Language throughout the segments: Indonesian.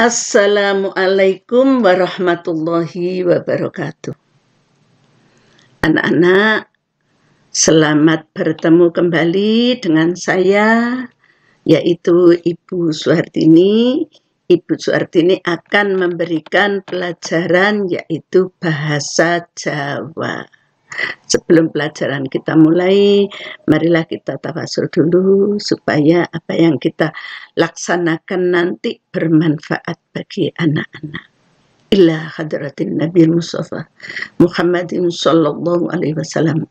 Assalamualaikum warahmatullahi wabarakatuh. Anak-anak, selamat bertemu kembali dengan saya, yaitu Ibu Suhartini. Ibu Suhartini akan memberikan pelajaran yaitu bahasa Jawa sebelum pelajaran kita mulai, marilah kita tafasul dulu supaya apa yang kita laksanakan nanti bermanfaat bagi anak-anak. Ila hadratin Nabi Mustafa Muhammadin sallallahu alaihi wasallam.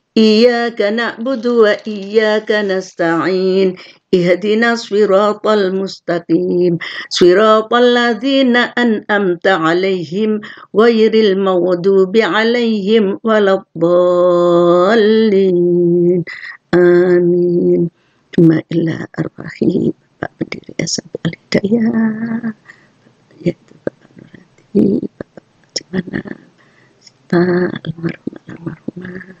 إياك نعبد وإياك نستعين اهدنا الصراط المستقيم صراط الذين أنأمت عليهم غير المغضوب عليهم ولا الضالين آمين ثم إلى الرحيم Pak Pendiri SMP Al Hidayah yaitu Bapak Nurati Bapak Cimana serta almarhum almarhumah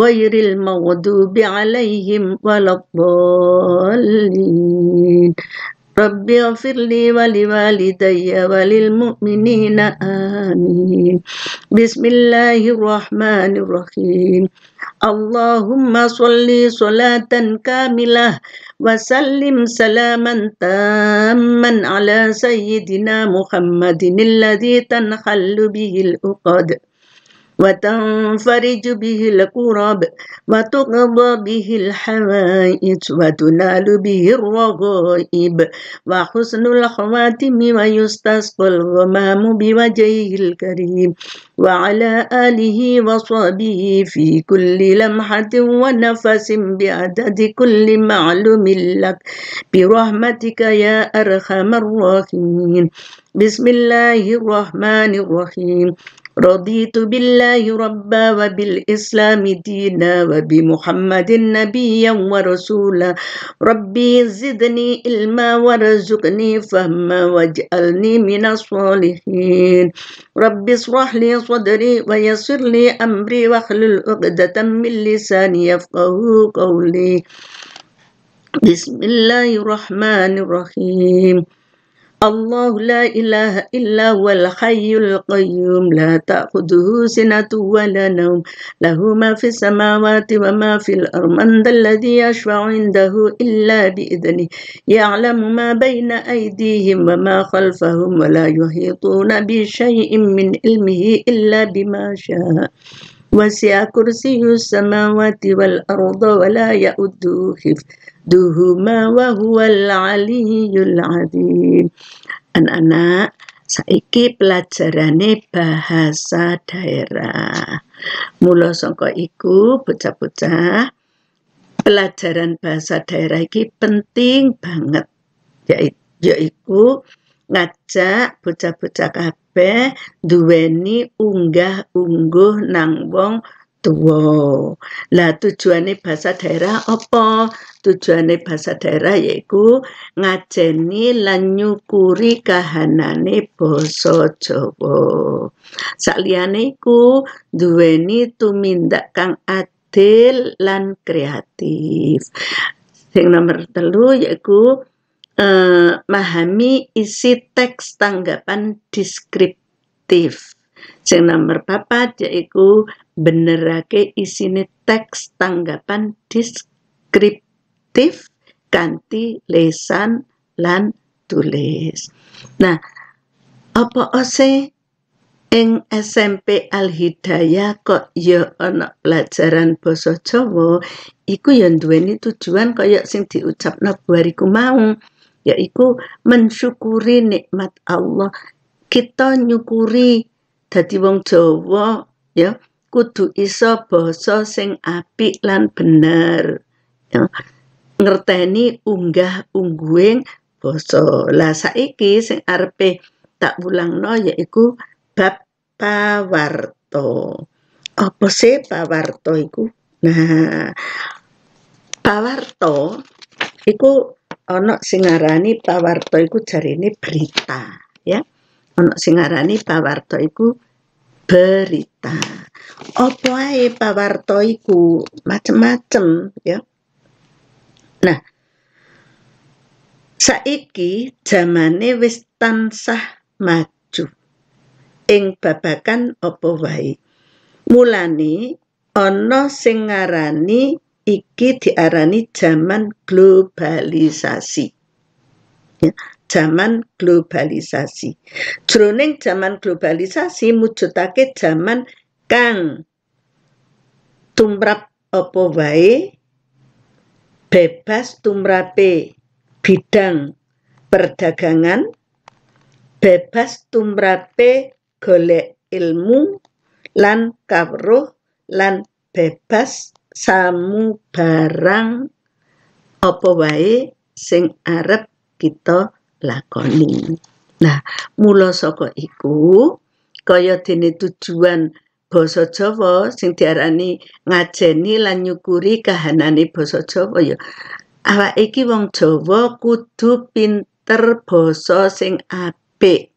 غير المغضوب عليهم ولا الضالين رب اغفر لي ولوالدي وللمؤمنين آمين بسم الله الرحمن الرحيم اللهم صل صلاة كاملة وسلم سلاما تاما على سيدنا محمد الذي تنحل به العقد وتنفرج به الكرب وتقضى به الحوائج وتنال به الرغائب وحسن الخواتم ويستسقى الغمام بوجهه الكريم وعلى آله وصحبه في كل لمحة ونفس بعدد كل معلوم لك برحمتك يا أرحم الراحمين بسم الله الرحمن الرحيم رضيت بالله ربا وبالإسلام دينا وبمحمد نبيا ورسولا ربي زدني علما وارزقني فهما واجعلني من الصالحين ربي اصرح لي صدري ويسر لي أمري واحلل عقدة من لساني يفقه قولي بسم الله الرحمن الرحيم الله لا إله إلا هو الحي القيوم لا تأخذه سنة ولا نوم له ما في السماوات وما في الأرض من ذا الذي يشفع عنده إلا بإذنه يعلم ما بين أيديهم وما خلفهم ولا يحيطون بشيء من علمه إلا بما شاء وسع كرسي السماوات والأرض ولا يؤده حفظ duhuma wa huwal aliyul azim anak-anak saiki pelajarane bahasa daerah mula saka iku bocah-bocah pelajaran bahasa daerah iki penting banget iku ngajak bocah-bocah kabeh duweni unggah ungguh nang wong tua. Lah tujuannya bahasa daerah apa? Tujuannya bahasa daerah yaiku ngajeni lan nyukuri kahanane basa Jawa. Sakliyane iku duweni tumindak kang adil lan kreatif. Sing nomor telu yaiku eh, uh, mahami isi teks tanggapan deskriptif. Sing nomor papat yaitu benerake isine teks tanggapan deskriptif ganti lesan lan tulis. Nah, apa ose ing SMP Al Hidayah kok ya ana pelajaran basa Jawa iku ya duweni tujuan kaya sing diucapna buhariku mau yaitu mensyukuri nikmat Allah kita nyukuri Dadi wong Jawa ya kudu iso basa sing apik lan bener. Ya. Ngerteni unggah-ungguing basa. Lah saiki sing arepe tak ulangno yaiku bab pawarto. Apa sih pawarto iku? Nah, pawarto iku ana sing ngarani pawarto iku jarine berita, ya. Ono sing pak pawarta iku berita. Apa ae pawarta iku? Macem-macem ya. Nah, saiki zamane wis tansah maju ing babakan apa wae. Mulane ana sing ngarani iki diarani zaman globalisasi. Ya. Zaman globalisasi. Jroning zaman globalisasi mujudake zaman kang tumrap apa wae bebas tumrape bidang perdagangan, bebas tumrape golek ilmu lan kawruh lan bebas samu barang apa wae sing arep kita lakoni. Nah, mula saka iku kaya dene tujuan basa Jawa sing diarani ngajeni lan nyukuri kahanane basa Jawa ya awak iki wong Jawa kudu pinter basa sing apik.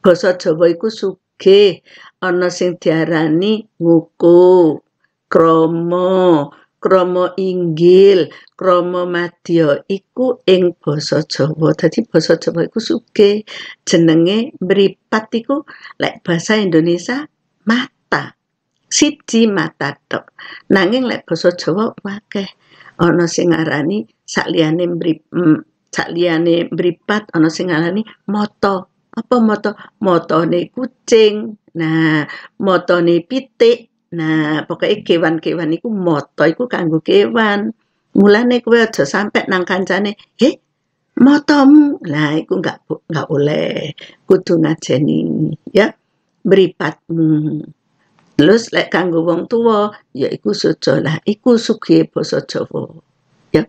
Basa Jawa iku sugih ana sing diarani nguku, kromo kromo inggil, romo madya iku ing basa Jawa. Dadi basa Jawa iku suge jenenge mripat iku lek bahasa Indonesia mata. Siji mata tok. Nanging lek basa Jawa wakeh ana sing ngarani sakliyane mrip mm, sakliyane mripat ana sing ngarani mata. Apa mata? Matane kucing. Nah, matane pitik. Nah, pokoknya kewan-kewan iku mata iku kanggo kewan. Mulane kowe aja sampe nang kancane, "Eh, tom Lah iku enggak enggak oleh. Kudu ngajeni, ya. beripatmu Terus lek kanggo wong tuwa ya iku sojo lah, iku sugih basa Jawa. Ya.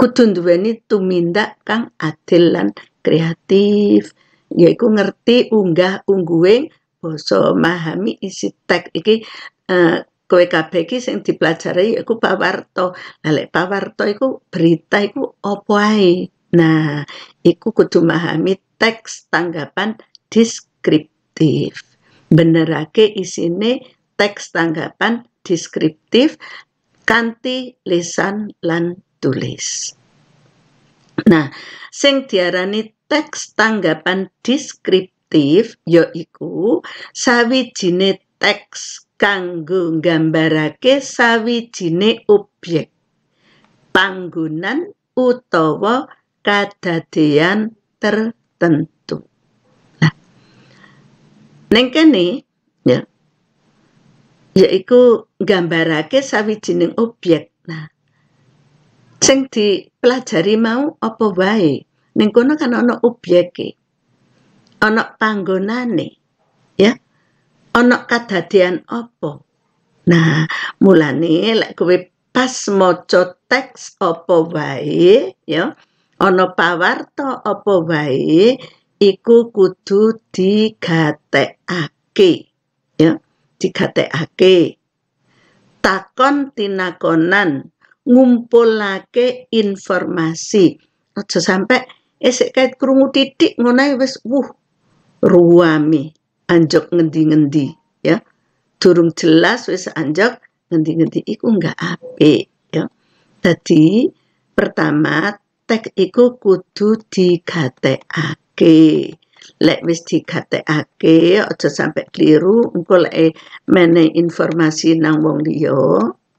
Kudu duweni tumindak kang adil lan kreatif, yaiku ngerti unggah ungguing basa mahami isi teks iki eh, kowe kabeh iki sing dipelajari iku Pawarto. Lah lek Pawarto iku berita iku apa ae? Nah, iku kudu memahami teks tanggapan deskriptif. Benerake isine teks tanggapan deskriptif kanti lisan lan tulis. Nah, sing diarani teks tanggapan deskriptif yaiku sawijine teks kanggo nggambarake sawijiné objek panggonan utawa kadadean tertentu. Nah, ning kene ya yaiku nggambarake sawijining objek. Nah, sing dipelajari mau apa wae. Ning kono kan ana objeke. Ana panggonane, ya ana kadadian opo. nah mulane lek kowe pas maca teks opo wae ya ana pawarta apa wae iku kudu digatekake ya digatekake takon tinakonan ngumpulake informasi aja sampe esek eh, kait krungu titik ngono wis wuh ruami anjok ngendi-ngendi ya durung jelas wis anjok ngendi-ngendi iku enggak ape ya Tadi pertama tek iku kudu digatekake lek wis digatekake aja sampai keliru engko lek mene informasi nang wong liya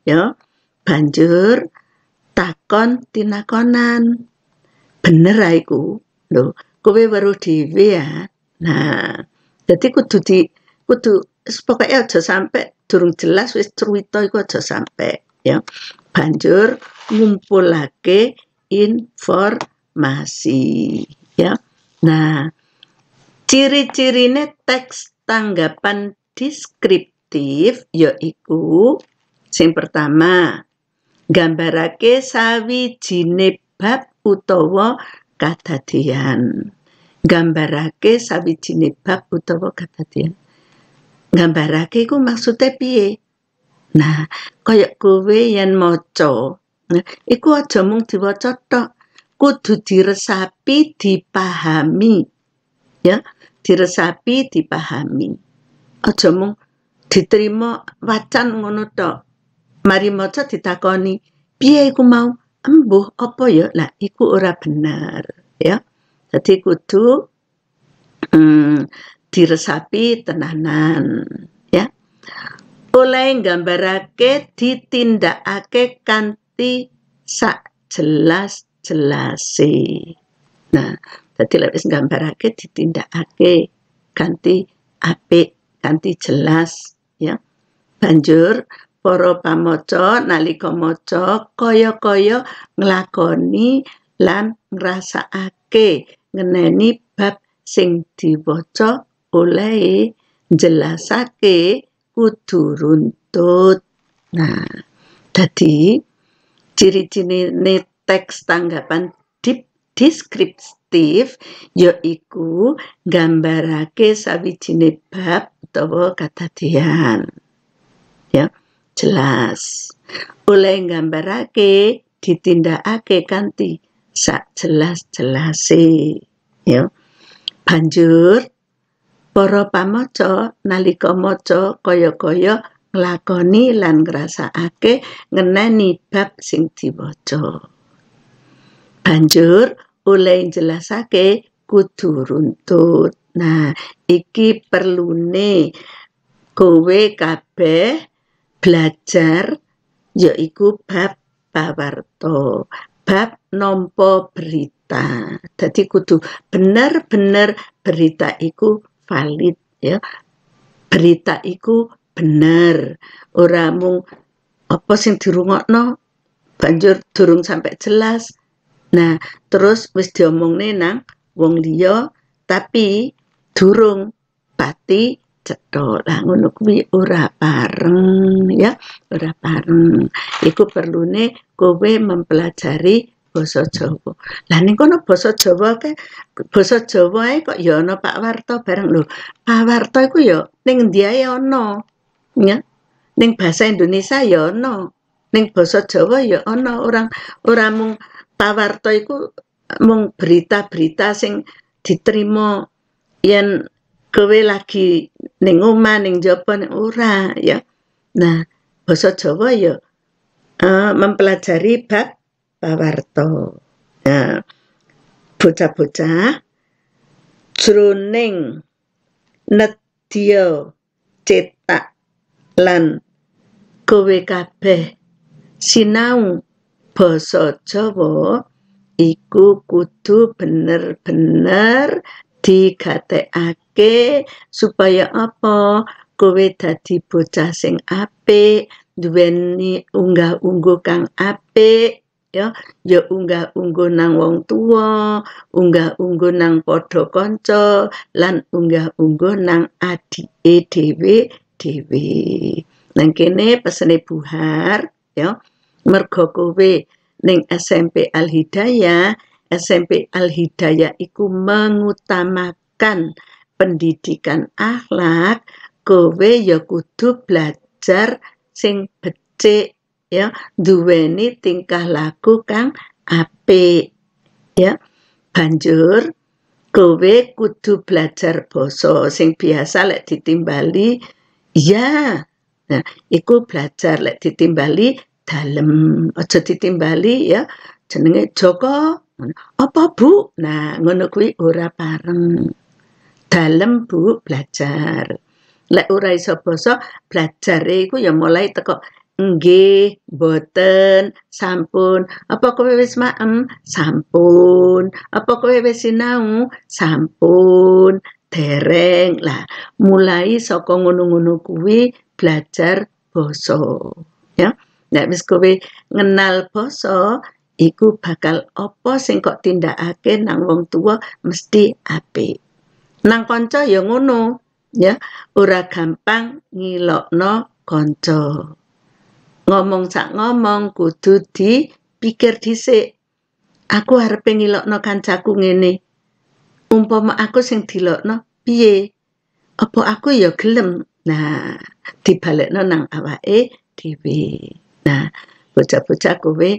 ya banjur takon tinakonan bener aiku lho kowe weruh dhewe ya nah jadi kudu di kudu pokoknya aja sampai turun jelas wis cerita iku aja sampai ya. Banjur ngumpulake informasi ya. Nah, ciri-cirine teks tanggapan deskriptif yaiku sing pertama gambarake sawijine bab utawa kadadian gambarake sawijine bab utawa kadadean gambarake iku maksudnya piye nah kaya kowe yen maca nah, iku aja mung diwaca tok kudu diresapi dipahami ya diresapi dipahami aja mung diterima wacan ngono tok mari maca ditakoni piye iku mau embuh apa ya lah iku ora bener ya jadi kudu hmm, diresapi tenanan ya. Oleh gambarake ditindakake kanti sak jelas jelas Nah, jadi lek gambarake ditindakake kanti apik, kanti jelas ya. Banjur poro pamaca nali maca koyo koyo ngelakoni lan ngrasakake ngeneni bab sing diwaca oleh jelasake kudu runtut. Nah, tadi ciri-cirine ciri teks tanggapan deskriptif yaiku sabi sawijine bab utawa kadadean. Ya, jelas. Oleh gambarake ditindakake kanthi sak jelas-jelase ya banjur para pamaca nalika maca kaya-kaya nglakoni lan ngrasakake ngenani bab sing diwaca banjur oleh jelasake kudu runtut nah iki perlune kowe kabeh belajar yaiku bab pawarta bab nompo berita. Jadi kudu bener-bener berita iku valid ya. Berita iku bener. Ora mung apa sing dirungokno banjur durung sampai jelas. Nah, terus wis diomongne nang wong liya tapi durung pati cethok lah ngono kuwi ora pareng ya ora pareng iku perlune kowe mempelajari basa Jawa. Lah ning kono basa Jawa ke basa Jawa kok ya ana Pak Warto bareng lho. Pak Warto iku ya ning endi ae ana. Ya. Ning bahasa Indonesia ya ana. Ning basa Jawa ya ana orang ora mung Pak Warto iku mung berita-berita sing diterima yen kowe lagi ning omah ning jaba ning ora ya nah basa Jawa ya uh, mempelajari bab pawarta nah bocah-bocah jroning nedya cetak lan kowe kabeh sinau basa Jawa iku kudu bener-bener digatekake supaya apa kowe dadi bocah sing apik duweni unggah-ungguh kang apik ya ya unggah-ungguh nang wong tua unggah-ungguh nang padha kanca lan unggah-ungguh nang adike dhewe-dhewe nang kene pesene buhar ya mergo kowe ning SMP Al Hidayah SMP Al-Hidayah itu mengutamakan pendidikan akhlak kowe ya kudu belajar sing becik ya duweni tingkah laku kang apik ya banjur kowe kudu belajar basa sing biasa lek ditimbali ya nah iku belajar lek ditimbali dalem aja ditimbali ya jenenge Joko apa Bu? Nah, ngono kuwi ora pareng. Dalem Bu belajar. Lek ora iso basa, belajare iku ya mulai teko nggih, boten, sampun. Apa kowe wis maem? Sampun. Apa kowe wis sinau? Sampun. Dereng. Lah, mulai saka ngono-ngono kuwi belajar basa. Ya. Nek wis kowe ngenal basa, iku bakal opo, sing kok tindakake nang wong tua mesti apik. Nang kanca ya ngono, ya ora gampang ngilokno konco. Ngomong sak ngomong kudu di pikir dhisik. Aku arep ngilokno kancaku ngene. Umpama aku sing dilokno piye? Apa aku ya gelem? Nah, dibalekno nang awake dhewe. Nah, bocah-bocah kowe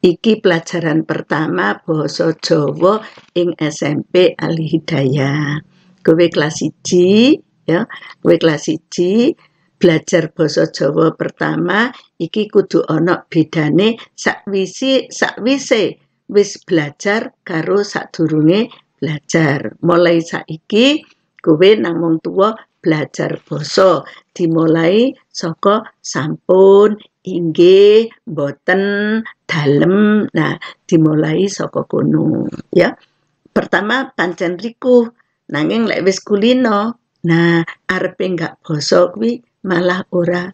Iki pelajaran pertama Bahasa Jawa ing SMP Ali Hidayah. Kowe kelas 1 ya, kowe kelas 1 belajar Bahasa Jawa pertama iki kudu ana bedane sakwisi sakwise wis belajar karo sadurunge belajar. Mulai saiki kowe nang wong tuwa belajar basa dimulai saka sampun inggih boten dalem nah dimulai saka kono ya pertama pancen riku nanging lek wis kulino nah arepe nggak basa kuwi malah ora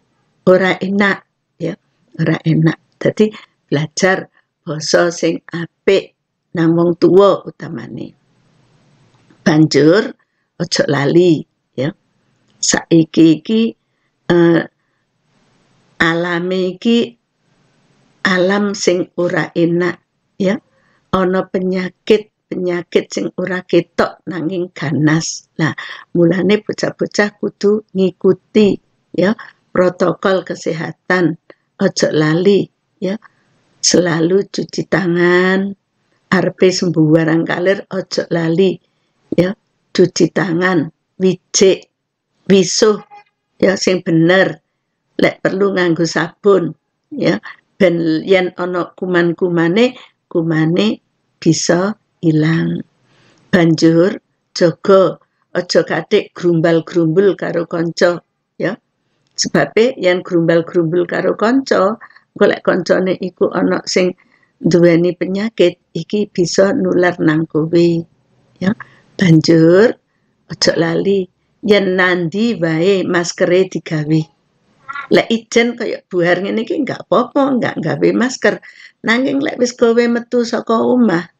ora enak ya ora enak jadi belajar basa sing apik namung tua utamane banjur ojo lali ya saiki iki uh, alami iki alam sing ora enak ya ono penyakit penyakit sing ora ketok nanging ganas lah mulane bocah-bocah kudu ngikuti ya protokol kesehatan ojo lali ya selalu cuci tangan sembuh barang kalir ojo lali ya cuci tangan wijik wisuh ya sing bener lek perlu nganggo sabun ya ben yen ana kuman-kumane kumane bisa ilang banjur jaga aja kadek grumbal-grumbul karo kanca ya sebab yen grumbal-grumbul karo kanca golek kancane iku ana sing duweni penyakit iki bisa nular nang kowe ya banjur aja lali yen nandi wae maskere digawe lek ijen kayak buhar ngene iki enggak apa-apa, enggak gawe masker. Nanging lek wis gawe metu saka omah,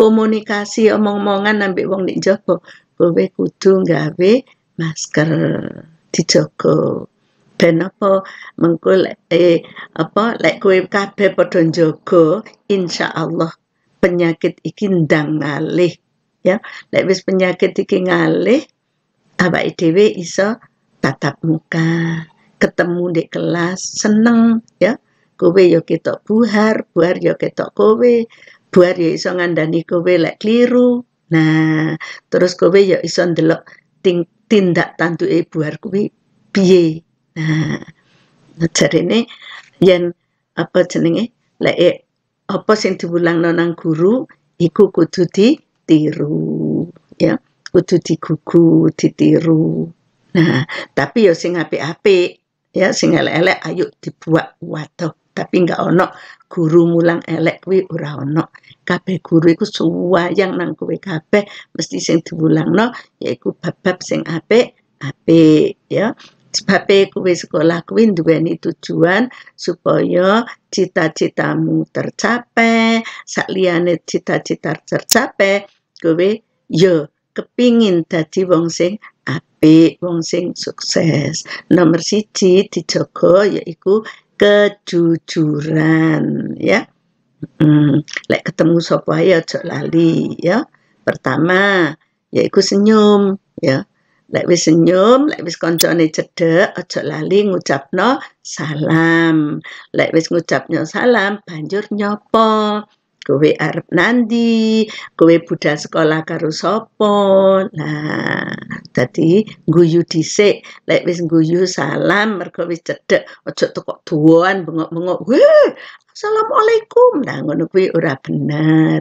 komunikasi omong-omongan ambek wong nek jaba, kowe kudu gawe masker dijogo. Ben apa mengko lek eh, apa lek kowe kabeh padha njogo, insyaallah penyakit iki ndang ngalih ya. Lek wis penyakit iki ngalih awake dhewe iso tatap muka ketemu di kelas seneng ya kowe yo ya ketok buhar buhar yo ya ketok kowe buhar yo ya iso ngandani kowe lek keliru nah terus kowe yo iso ndelok tindak e buhar kowe piye nah ini nah, yen apa jenenge lek e, apa sing diwulang nang guru iku kudu ditiru ya kudu digugu ditiru nah tapi yo sing apik-apik ya sing elek-elek ayo dibuat wadah tapi nggak ono guru mulang elek kuwi ora ono kabeh guru iku suwayang nang kowe kabeh mesti sing diwulangno yaiku bab-bab sing apik apik ya sebabe kuwi sekolah kuwi duweni tujuan supaya cita-citamu tercapai sakliyane cita-cita tercapai kowe yo ya kepingin dadi wong sing apik wong sing sukses nomor siji dijogo yaiku kejujuran ya hmm. lek ketemu sapa ya aja lali ya pertama yaiku senyum ya lek wis senyum lek wis kancane cedhek aja lali ngucapno salam lek wis ngucapnya salam banjur nyopo kowe Arab nanti kowe budal sekolah karo sopo nah tadi guyu dhisik lek wis guyu salam mergo wis cedhek aja tekok duwan bengok-bengok weh assalamualaikum nah ngono kuwi ora benar.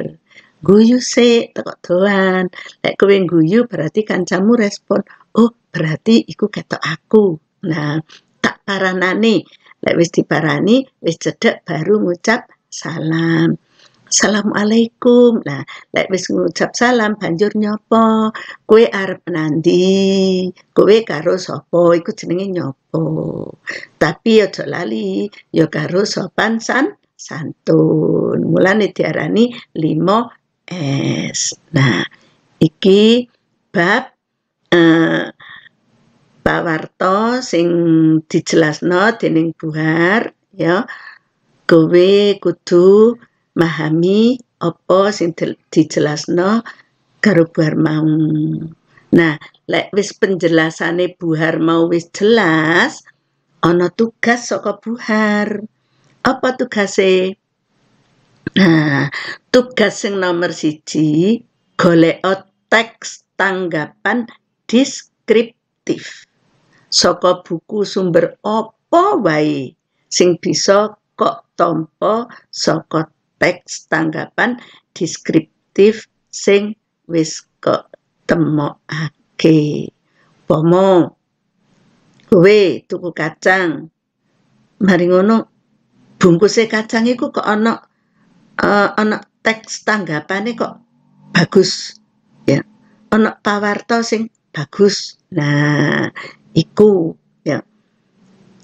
guyu sik tekok tuan. lek kowe guyu berarti kancamu respon oh berarti iku kata aku nah tak paranani lek wis diparani wis cedhek baru ngucap salam Assalamualaikum. Nah, lek wis ngucap salam banjur nyopo? Kowe arep nandi? Kowe karo sapa? Iku jenenge nyopo. Tapi aja lali ya karo sopan san santun. Mulane diarani 5 S. Nah, iki bab eh, pawarta sing dijelasno dening Buhar ya kowe kudu mahami apa sing dijelasno karo buhar mau. Nah, lek wis penjelasane buhar mau wis jelas, ana tugas saka buhar. Apa tugase? Nah, tugas sing nomor siji golek teks tanggapan deskriptif saka buku sumber apa wae sing bisa kok tampa saka teks tanggapan deskriptif sing wis ketemokake. Pomo kowe tuku kacang. Mari ngono bungkuse kacang iku kok ana uh, teks tanggapane kok bagus ya. Ana pawarta sing bagus. Nah, iku ya.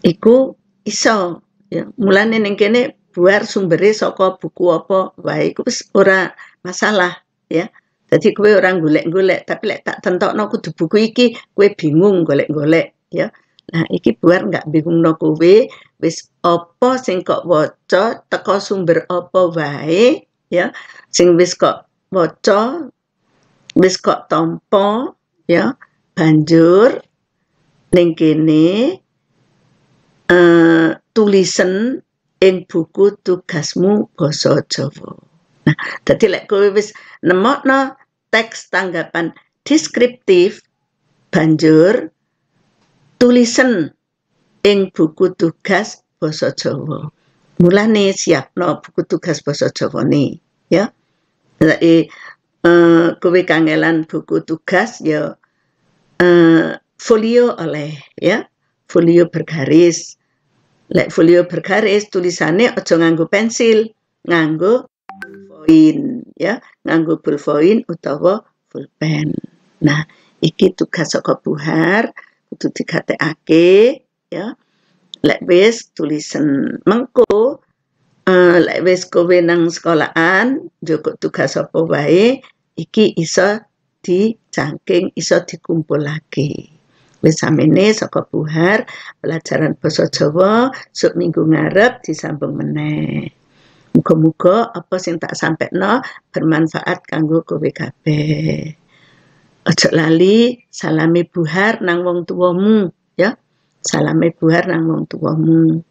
Iku iso ya. Mulane ning kene buar sumbere saka buku apa wae iku wis ora masalah ya. Jadi kue orang golek-golek, tapi lek tak tentokno kudu buku iki, kue bingung golek-golek ya. Nah, iki buar nggak bingung no kowe, wis apa sing kok waca teko sumber apa wae ya. Sing wis kok waca wis kok tampa ya. Banjur ning kene eh uh, ing buku tugasmu basa Jawa. Nah, dadi lek kowe wis nemokno teks tanggapan deskriptif banjur tulisen ing buku tugas basa Jawa. Mulane siapno buku tugas basa ni, ya. Lek uh, kowe kangelan buku tugas ya uh, folio oleh ya, folio bergaris Lek folio bergaris tulisannya ojo nganggo pensil, nganggo ballpoint ya, nganggo ballpoint utawa pulpen. Nah, iki tugas saka buhar kudu digatekake ya. Lek wis tulisan mengko uh, lek wis kowe nang sekolahan joko tugas apa wae iki iso dicangking iso dikumpul lagi. Wis samene saka buhar pelajaran basa Jawa sub minggu ngarep disambung meneh. Muga-muga apa sing tak sampekno bermanfaat kanggo kowe kabeh. Ojo lali salame buhar nang wong tuwamu ya. Salame buhar nang wong tuwamu.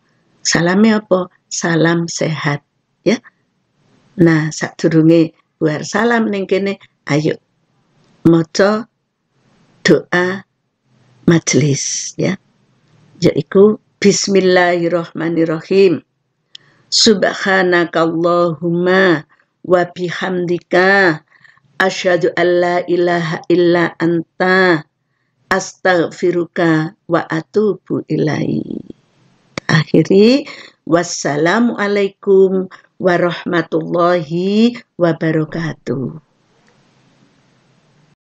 Salame apa? Salam sehat ya. Nah, sak sadurunge buhar salam ning kene ayo maca doa majlis ya yaitu bismillahirrahmanirrahim subhanakallahumma wa bihamdika asyhadu an ilaha illa anta astaghfiruka wa atubu ilai akhiri wassalamualaikum warahmatullahi wabarakatuh